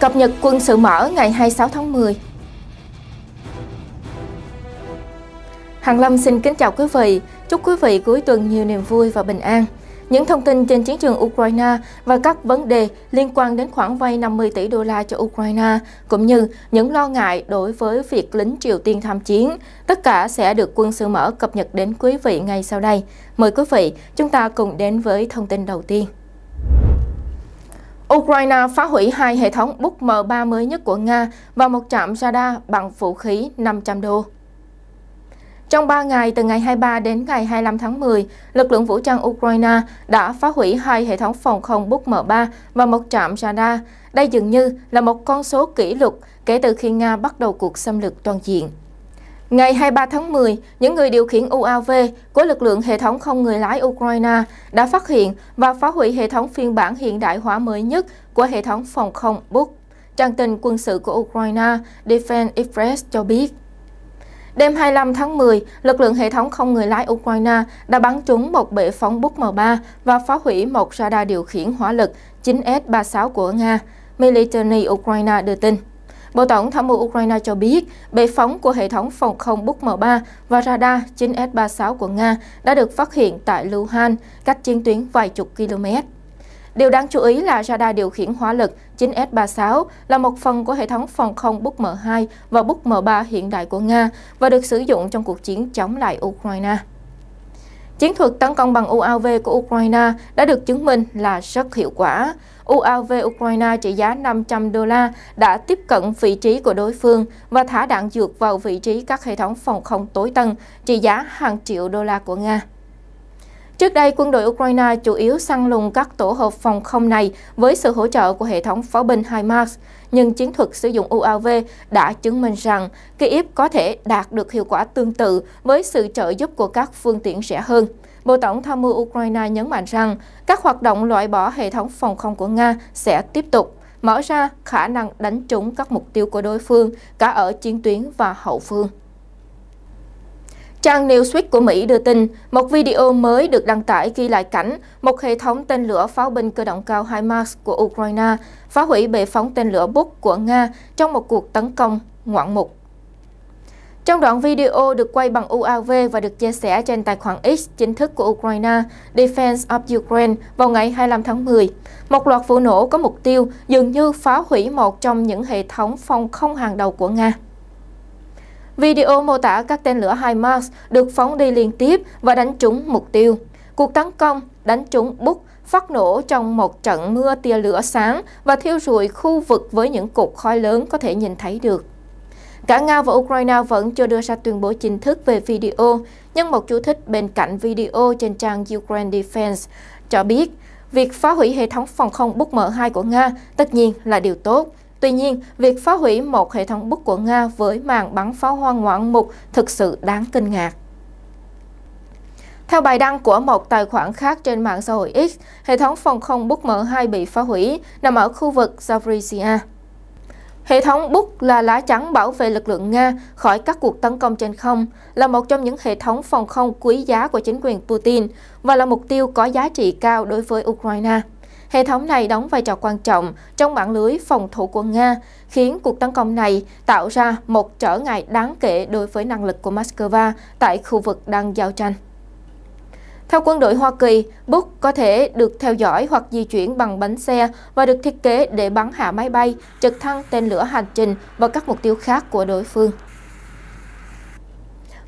Cập nhật quân sự mở ngày 26 tháng 10 Hằng Lâm xin kính chào quý vị, chúc quý vị cuối tuần nhiều niềm vui và bình an. Những thông tin trên chiến trường Ukraine và các vấn đề liên quan đến khoản vay 50 tỷ đô la cho Ukraine, cũng như những lo ngại đối với việc lính Triều Tiên tham chiến, tất cả sẽ được quân sự mở cập nhật đến quý vị ngay sau đây. Mời quý vị, chúng ta cùng đến với thông tin đầu tiên. Ukraine phá hủy hai hệ thống bút M-3 mới nhất của Nga và một trạm radar bằng vũ khí 500 đô. Trong 3 ngày từ ngày 23 đến ngày 25 tháng 10, lực lượng vũ trang Ukraine đã phá hủy hai hệ thống phòng không Buk M3 và một trạm radar. Đây dường như là một con số kỷ lục kể từ khi Nga bắt đầu cuộc xâm lược toàn diện. Ngày 23 tháng 10, những người điều khiển UAV của lực lượng hệ thống không người lái Ukraine đã phát hiện và phá hủy hệ thống phiên bản hiện đại hóa mới nhất của hệ thống phòng không Buk. Trang tin quân sự của Ukraine Defense Express cho biết. Đêm 25 tháng 10, lực lượng hệ thống không người lái Ukraine đã bắn trúng một bệ phóng Buk M3 và phá hủy một radar điều khiển hỏa lực 9S-36 của Nga, Military Ukraine đưa tin. Bộ Tổng tham mưu Ukraine cho biết, bệ phóng của hệ thống phòng không Buk M3 và radar 9S-36 của Nga đã được phát hiện tại Luhan, cách chiến tuyến vài chục km. Điều đáng chú ý là radar điều khiển hỏa lực 9S-36 là một phần của hệ thống phòng không Buk M2 và Buk M3 hiện đại của Nga và được sử dụng trong cuộc chiến chống lại Ukraine. Chiến thuật tấn công bằng UAV của Ukraine đã được chứng minh là rất hiệu quả. UAV Ukraine trị giá 500 đô la đã tiếp cận vị trí của đối phương và thả đạn dược vào vị trí các hệ thống phòng không tối tân trị giá hàng triệu đô la của Nga. Trước đây, quân đội Ukraine chủ yếu săn lùng các tổ hợp phòng không này với sự hỗ trợ của hệ thống pháo binh HIMARS, nhưng chiến thuật sử dụng UAV đã chứng minh rằng Kyiv có thể đạt được hiệu quả tương tự với sự trợ giúp của các phương tiện rẻ hơn. Bộ Tổng tham mưu Ukraine nhấn mạnh rằng các hoạt động loại bỏ hệ thống phòng không của Nga sẽ tiếp tục, mở ra khả năng đánh trúng các mục tiêu của đối phương cả ở chiến tuyến và hậu phương. Trang Newsweek của Mỹ đưa tin, một video mới được đăng tải ghi lại cảnh một hệ thống tên lửa pháo binh cơ động cao HIMARS của Ukraine phá hủy bệ phóng tên lửa Buk của Nga trong một cuộc tấn công ngoạn mục. Trong đoạn video được quay bằng UAV và được chia sẻ trên tài khoản X chính thức của Ukraine, Defense of Ukraine, vào ngày 25 tháng 10, một loạt vụ nổ có mục tiêu dường như phá hủy một trong những hệ thống phòng không hàng đầu của Nga. Video mô tả các tên lửa HIMARS được phóng đi liên tiếp và đánh trúng mục tiêu. Cuộc tấn công đánh trúng bút phát nổ trong một trận mưa tia lửa sáng và thiêu rụi khu vực với những cột khói lớn có thể nhìn thấy được. Cả Nga và Ukraine vẫn chưa đưa ra tuyên bố chính thức về video, nhưng một chú thích bên cạnh video trên trang Ukraine Defense cho biết việc phá hủy hệ thống phòng không bút mở 2 của Nga tất nhiên là điều tốt. Tuy nhiên, việc phá hủy một hệ thống bút của Nga với màn bắn pháo hoa ngoạn mục thực sự đáng kinh ngạc. Theo bài đăng của một tài khoản khác trên mạng xã hội X, hệ thống phòng không bút mở 2 bị phá hủy nằm ở khu vực Zaporizhia. Hệ thống Buk là lá chắn bảo vệ lực lượng Nga khỏi các cuộc tấn công trên không, là một trong những hệ thống phòng không quý giá của chính quyền Putin và là mục tiêu có giá trị cao đối với Ukraine. Hệ thống này đóng vai trò quan trọng trong mạng lưới phòng thủ của Nga, khiến cuộc tấn công này tạo ra một trở ngại đáng kể đối với năng lực của Moscow tại khu vực đang giao tranh. Theo quân đội Hoa Kỳ, Buk có thể được theo dõi hoặc di chuyển bằng bánh xe và được thiết kế để bắn hạ máy bay, trực thăng, tên lửa hành trình và các mục tiêu khác của đối phương.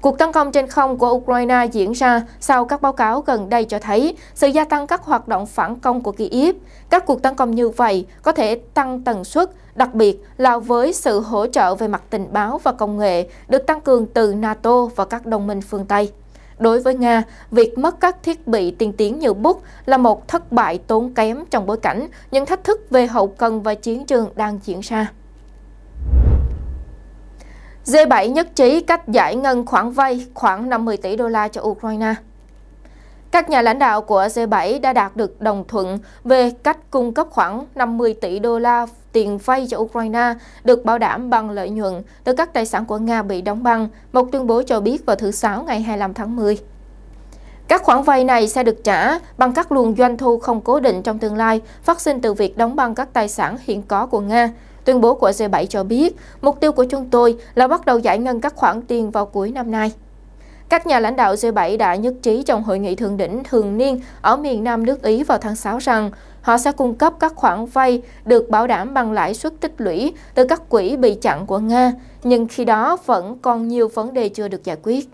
Cuộc tấn công trên không của Ukraine diễn ra sau các báo cáo gần đây cho thấy sự gia tăng các hoạt động phản công của Kyiv. Các cuộc tấn công như vậy có thể tăng tần suất, đặc biệt là với sự hỗ trợ về mặt tình báo và công nghệ được tăng cường từ NATO và các đồng minh phương Tây. Đối với Nga, việc mất các thiết bị tiên tiến như bút là một thất bại tốn kém trong bối cảnh những thách thức về hậu cần và chiến trường đang diễn ra. G7 nhất trí cách giải ngân khoản vay khoảng 50 tỷ đô la cho Ukraine. Các nhà lãnh đạo của G7 đã đạt được đồng thuận về cách cung cấp khoảng 50 tỷ đô la tiền vay cho Ukraine được bảo đảm bằng lợi nhuận từ các tài sản của Nga bị đóng băng, một tuyên bố cho biết vào thứ Sáu ngày 25 tháng 10. Các khoản vay này sẽ được trả bằng các luồng doanh thu không cố định trong tương lai phát sinh từ việc đóng băng các tài sản hiện có của Nga. Tuyên bố của G7 cho biết, mục tiêu của chúng tôi là bắt đầu giải ngân các khoản tiền vào cuối năm nay. Các nhà lãnh đạo G7 đã nhất trí trong hội nghị thượng đỉnh thường niên ở miền Nam nước Ý vào tháng 6 rằng họ sẽ cung cấp các khoản vay được bảo đảm bằng lãi suất tích lũy từ các quỹ bị chặn của Nga, nhưng khi đó vẫn còn nhiều vấn đề chưa được giải quyết.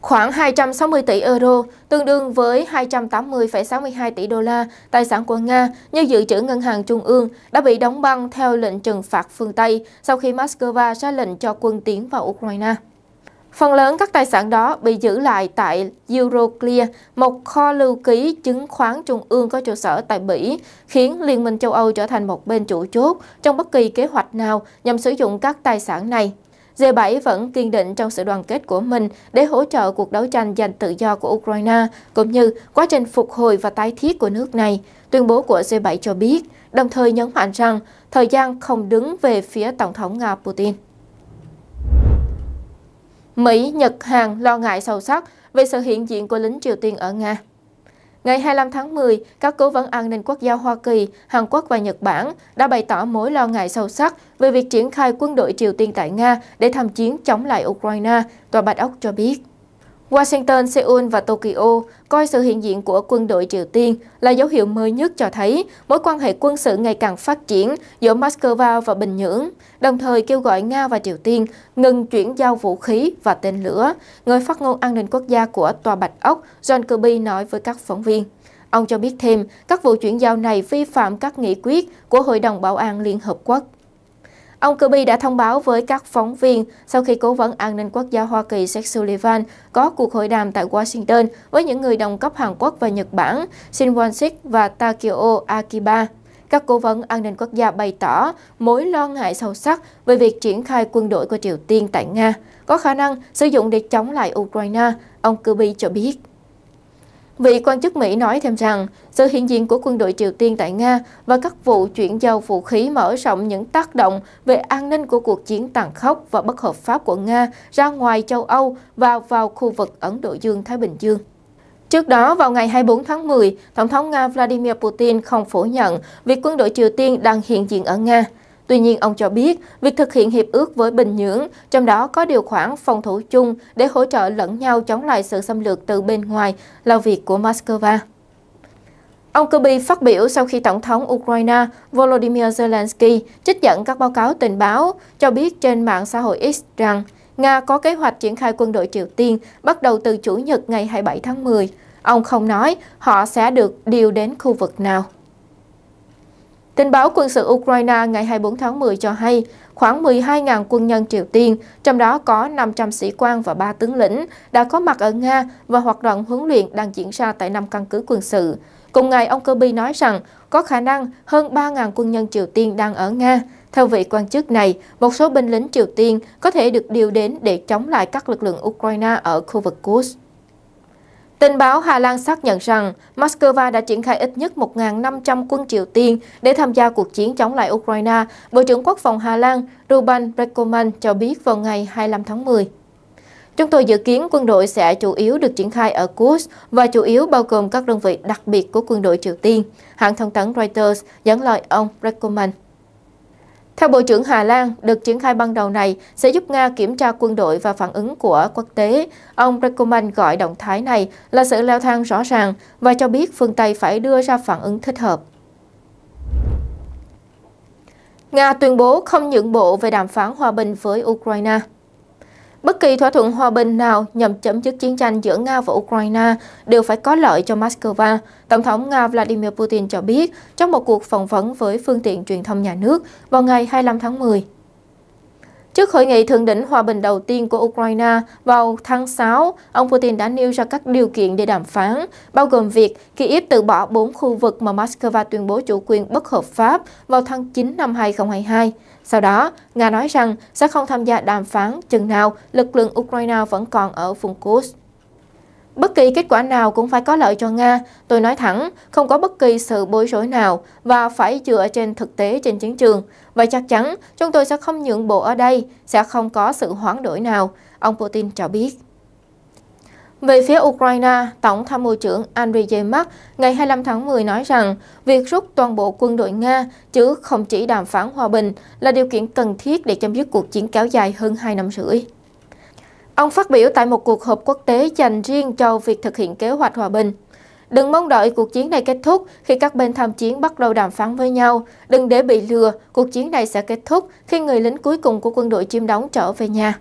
Khoảng 260 tỷ euro, tương đương với 280,62 tỷ đô la, tài sản của Nga như dự trữ ngân hàng trung ương đã bị đóng băng theo lệnh trừng phạt phương Tây sau khi Moscow ra lệnh cho quân tiến vào Ukraine. Phần lớn các tài sản đó bị giữ lại tại Euroclear, một kho lưu ký chứng khoán trung ương có trụ sở tại Bỉ, khiến Liên minh châu Âu trở thành một bên chủ chốt trong bất kỳ kế hoạch nào nhằm sử dụng các tài sản này. G7 vẫn kiên định trong sự đoàn kết của mình để hỗ trợ cuộc đấu tranh giành tự do của Ukraine, cũng như quá trình phục hồi và tái thiết của nước này, tuyên bố của G7 cho biết, đồng thời nhấn mạnh rằng thời gian không đứng về phía Tổng thống Nga Putin. Mỹ, Nhật, Hàn lo ngại sâu sắc về sự hiện diện của lính Triều Tiên ở Nga. Ngày 25 tháng 10, các cố vấn an ninh quốc gia Hoa Kỳ, Hàn Quốc và Nhật Bản đã bày tỏ mối lo ngại sâu sắc về việc triển khai quân đội Triều Tiên tại Nga để tham chiến chống lại Ukraine, Tòa Bạch Ốc cho biết. Washington, Seoul và Tokyo coi sự hiện diện của quân đội Triều Tiên là dấu hiệu mới nhất cho thấy mối quan hệ quân sự ngày càng phát triển giữa Moscow và Bình Nhưỡng, đồng thời kêu gọi Nga và Triều Tiên ngừng chuyển giao vũ khí và tên lửa, người phát ngôn an ninh quốc gia của Tòa Bạch Ốc John Kirby nói với các phóng viên. Ông cho biết thêm, các vụ chuyển giao này vi phạm các nghị quyết của Hội đồng Bảo an Liên Hợp Quốc. Ông Kirby đã thông báo với các phóng viên sau khi Cố vấn An ninh Quốc gia Hoa Kỳ Jake Sullivan có cuộc hội đàm tại Washington với những người đồng cấp Hàn Quốc và Nhật Bản Shin Won-sik và Takeo Akiba. Các cố vấn an ninh quốc gia bày tỏ mối lo ngại sâu sắc về việc triển khai quân đội của Triều Tiên tại Nga có khả năng sử dụng để chống lại Ukraine, ông Kirby cho biết. Vị quan chức Mỹ nói thêm rằng, sự hiện diện của quân đội Triều Tiên tại Nga và các vụ chuyển giao vũ khí mở rộng những tác động về an ninh của cuộc chiến tàn khốc và bất hợp pháp của Nga ra ngoài châu Âu và vào khu vực Ấn Độ Dương-Thái Bình Dương. Trước đó, vào ngày 24 tháng 10, Tổng thống Nga Vladimir Putin không phủ nhận việc quân đội Triều Tiên đang hiện diện ở Nga. Tuy nhiên, ông cho biết việc thực hiện hiệp ước với Bình Nhưỡng, trong đó có điều khoản phòng thủ chung để hỗ trợ lẫn nhau chống lại sự xâm lược từ bên ngoài là việc của Moscow. Ông Kirby phát biểu sau khi Tổng thống Ukraine Volodymyr Zelensky trích dẫn các báo cáo tình báo cho biết trên mạng xã hội X rằng Nga có kế hoạch triển khai quân đội Triều Tiên bắt đầu từ Chủ nhật ngày 27 tháng 10. Ông không nói họ sẽ được điều đến khu vực nào. Tình báo quân sự Ukraine ngày 24 tháng 10 cho hay khoảng 12.000 quân nhân Triều Tiên, trong đó có 500 sĩ quan và 3 tướng lĩnh, đã có mặt ở Nga và hoạt động huấn luyện đang diễn ra tại 5 căn cứ quân sự. Cùng ngày, ông Kirby nói rằng có khả năng hơn 3.000 quân nhân Triều Tiên đang ở Nga. Theo vị quan chức này, một số binh lính Triều Tiên có thể được điều đến để chống lại các lực lượng Ukraine ở khu vực Kursk. Tình báo Hà Lan xác nhận rằng Moscow đã triển khai ít nhất 1.500 quân Triều Tiên để tham gia cuộc chiến chống lại Ukraine, Bộ trưởng Quốc phòng Hà Lan Ruben Brekoman cho biết vào ngày 25 tháng 10. Chúng tôi dự kiến quân đội sẽ chủ yếu được triển khai ở Kursk và chủ yếu bao gồm các đơn vị đặc biệt của quân đội Triều Tiên, hãng thông tấn Reuters dẫn lời ông Brekoman. Theo Bộ trưởng Hà Lan, được triển khai ban đầu này sẽ giúp Nga kiểm tra quân đội và phản ứng của quốc tế. Ông Brekoman gọi động thái này là sự leo thang rõ ràng và cho biết phương Tây phải đưa ra phản ứng thích hợp. Nga tuyên bố không nhượng bộ về đàm phán hòa bình với Ukraine. Bất kỳ thỏa thuận hòa bình nào nhằm chấm dứt chiến tranh giữa Nga và Ukraine đều phải có lợi cho Moscow. Tổng thống Nga Vladimir Putin cho biết trong một cuộc phỏng vấn với phương tiện truyền thông nhà nước vào ngày 25 tháng 10. Trước hội nghị thượng đỉnh hòa bình đầu tiên của Ukraine vào tháng 6, ông Putin đã nêu ra các điều kiện để đàm phán, bao gồm việc Kyiv từ bỏ 4 khu vực mà Moscow tuyên bố chủ quyền bất hợp pháp vào tháng 9 năm 2022. Sau đó, Nga nói rằng sẽ không tham gia đàm phán chừng nào lực lượng Ukraine vẫn còn ở vùng Kursk. Bất kỳ kết quả nào cũng phải có lợi cho Nga, tôi nói thẳng, không có bất kỳ sự bối rối nào và phải dựa trên thực tế trên chiến trường. Và chắc chắn chúng tôi sẽ không nhượng bộ ở đây, sẽ không có sự hoán đổi nào, ông Putin cho biết. Về phía Ukraine, Tổng tham mưu trưởng Andriy Yemak ngày 25 tháng 10 nói rằng việc rút toàn bộ quân đội Nga chứ không chỉ đàm phán hòa bình là điều kiện cần thiết để chấm dứt cuộc chiến kéo dài hơn 2 năm rưỡi. Ông phát biểu tại một cuộc họp quốc tế dành riêng cho việc thực hiện kế hoạch hòa bình. Đừng mong đợi cuộc chiến này kết thúc khi các bên tham chiến bắt đầu đàm phán với nhau. Đừng để bị lừa, cuộc chiến này sẽ kết thúc khi người lính cuối cùng của quân đội chiếm đóng trở về nhà.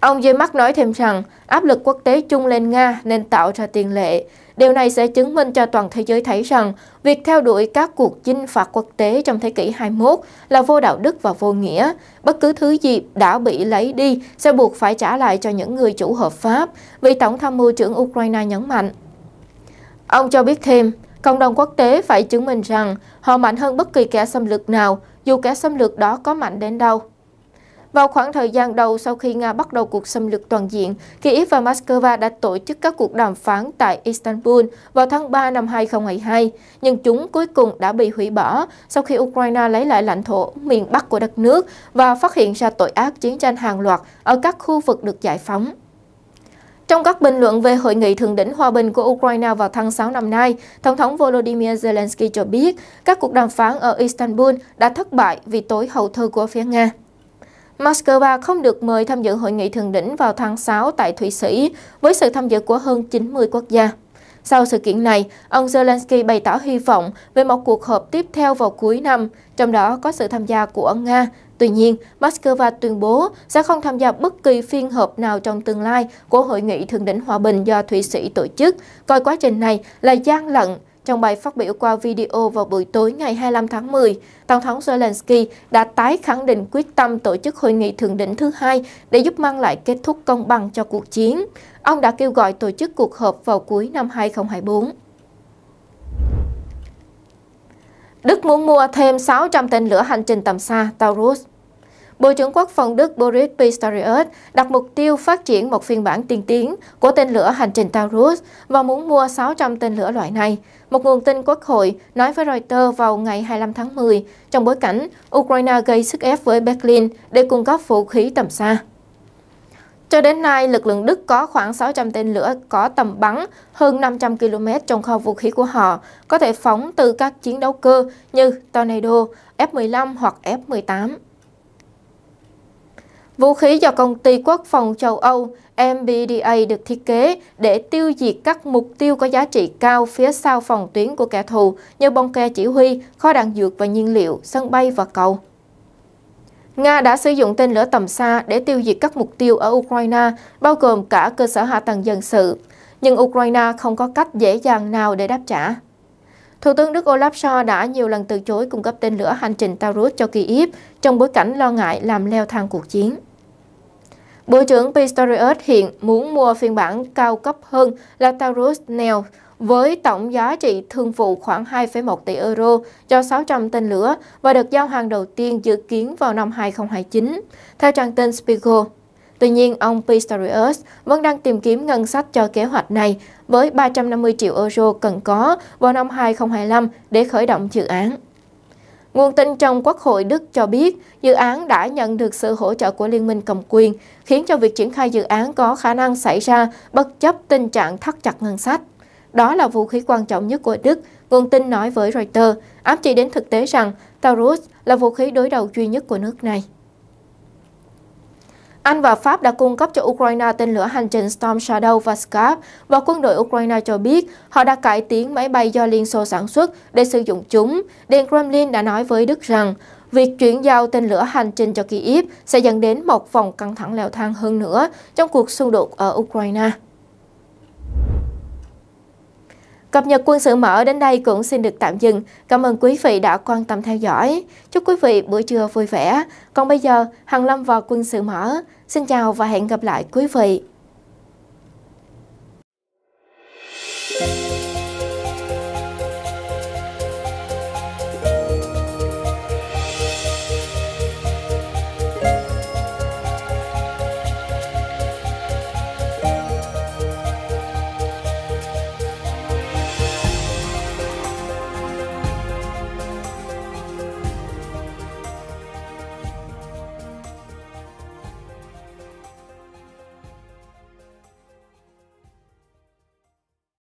Ông Dây Mắc nói thêm rằng áp lực quốc tế chung lên Nga nên tạo ra tiền lệ. Điều này sẽ chứng minh cho toàn thế giới thấy rằng việc theo đuổi các cuộc chinh phạt quốc tế trong thế kỷ 21 là vô đạo đức và vô nghĩa. Bất cứ thứ gì đã bị lấy đi sẽ buộc phải trả lại cho những người chủ hợp pháp, vị Tổng tham mưu trưởng Ukraine nhấn mạnh. Ông cho biết thêm, cộng đồng quốc tế phải chứng minh rằng họ mạnh hơn bất kỳ kẻ xâm lược nào, dù kẻ xâm lược đó có mạnh đến đâu. Vào khoảng thời gian đầu sau khi Nga bắt đầu cuộc xâm lược toàn diện, Kyiv và Moscow đã tổ chức các cuộc đàm phán tại Istanbul vào tháng 3 năm 2022, nhưng chúng cuối cùng đã bị hủy bỏ sau khi Ukraine lấy lại lãnh thổ miền Bắc của đất nước và phát hiện ra tội ác chiến tranh hàng loạt ở các khu vực được giải phóng. Trong các bình luận về hội nghị thượng đỉnh hòa bình của Ukraine vào tháng 6 năm nay, Tổng thống Volodymyr Zelensky cho biết các cuộc đàm phán ở Istanbul đã thất bại vì tối hậu thư của phía Nga. Moscow không được mời tham dự hội nghị thượng đỉnh vào tháng 6 tại Thụy Sĩ với sự tham dự của hơn 90 quốc gia. Sau sự kiện này, ông Zelensky bày tỏ hy vọng về một cuộc họp tiếp theo vào cuối năm, trong đó có sự tham gia của Nga. Tuy nhiên, Moscow tuyên bố sẽ không tham gia bất kỳ phiên họp nào trong tương lai của Hội nghị Thượng đỉnh Hòa bình do Thụy Sĩ tổ chức, coi quá trình này là gian lận trong bài phát biểu qua video vào buổi tối ngày 25 tháng 10, Tổng thống Zelensky đã tái khẳng định quyết tâm tổ chức hội nghị thượng đỉnh thứ hai để giúp mang lại kết thúc công bằng cho cuộc chiến. Ông đã kêu gọi tổ chức cuộc họp vào cuối năm 2024. Đức muốn mua thêm 600 tên lửa hành trình tầm xa Taurus Bộ trưởng Quốc phòng Đức Boris Pistorius đặt mục tiêu phát triển một phiên bản tiên tiến của tên lửa hành trình Taurus và muốn mua 600 tên lửa loại này. Một nguồn tin quốc hội nói với Reuters vào ngày 25 tháng 10, trong bối cảnh Ukraine gây sức ép với Berlin để cung cấp vũ khí tầm xa. Cho đến nay, lực lượng Đức có khoảng 600 tên lửa có tầm bắn hơn 500 km trong kho vũ khí của họ, có thể phóng từ các chiến đấu cơ như Tornado, F-15 hoặc F-18. Vũ khí do công ty quốc phòng châu Âu MBDA được thiết kế để tiêu diệt các mục tiêu có giá trị cao phía sau phòng tuyến của kẻ thù như bong ke chỉ huy, kho đạn dược và nhiên liệu, sân bay và cầu. Nga đã sử dụng tên lửa tầm xa để tiêu diệt các mục tiêu ở Ukraine, bao gồm cả cơ sở hạ tầng dân sự. Nhưng Ukraine không có cách dễ dàng nào để đáp trả. Thủ tướng Đức Olaf Scholz đã nhiều lần từ chối cung cấp tên lửa hành trình Taurus cho Kyiv trong bối cảnh lo ngại làm leo thang cuộc chiến. Bộ trưởng Pistorius hiện muốn mua phiên bản cao cấp hơn là Taurus Neo với tổng giá trị thương vụ khoảng 2,1 tỷ euro cho 600 tên lửa và được giao hàng đầu tiên dự kiến vào năm 2029, theo trang tin Spiegel. Tuy nhiên, ông Pistorius vẫn đang tìm kiếm ngân sách cho kế hoạch này với 350 triệu euro cần có vào năm 2025 để khởi động dự án. Nguồn tin trong Quốc hội Đức cho biết dự án đã nhận được sự hỗ trợ của Liên minh cầm quyền, khiến cho việc triển khai dự án có khả năng xảy ra bất chấp tình trạng thắt chặt ngân sách. Đó là vũ khí quan trọng nhất của Đức, nguồn tin nói với Reuters, ám chỉ đến thực tế rằng Taurus là vũ khí đối đầu duy nhất của nước này. Anh và Pháp đã cung cấp cho Ukraine tên lửa hành trình Storm Shadow và Scalp và quân đội Ukraine cho biết họ đã cải tiến máy bay do Liên Xô sản xuất để sử dụng chúng. Điện Kremlin đã nói với Đức rằng việc chuyển giao tên lửa hành trình cho Kyiv sẽ dẫn đến một vòng căng thẳng leo thang hơn nữa trong cuộc xung đột ở Ukraine. Cập nhật quân sự mở đến đây cũng xin được tạm dừng. Cảm ơn quý vị đã quan tâm theo dõi. Chúc quý vị buổi trưa vui vẻ. Còn bây giờ, Hằng Lâm vào quân sự mở. Xin chào và hẹn gặp lại quý vị.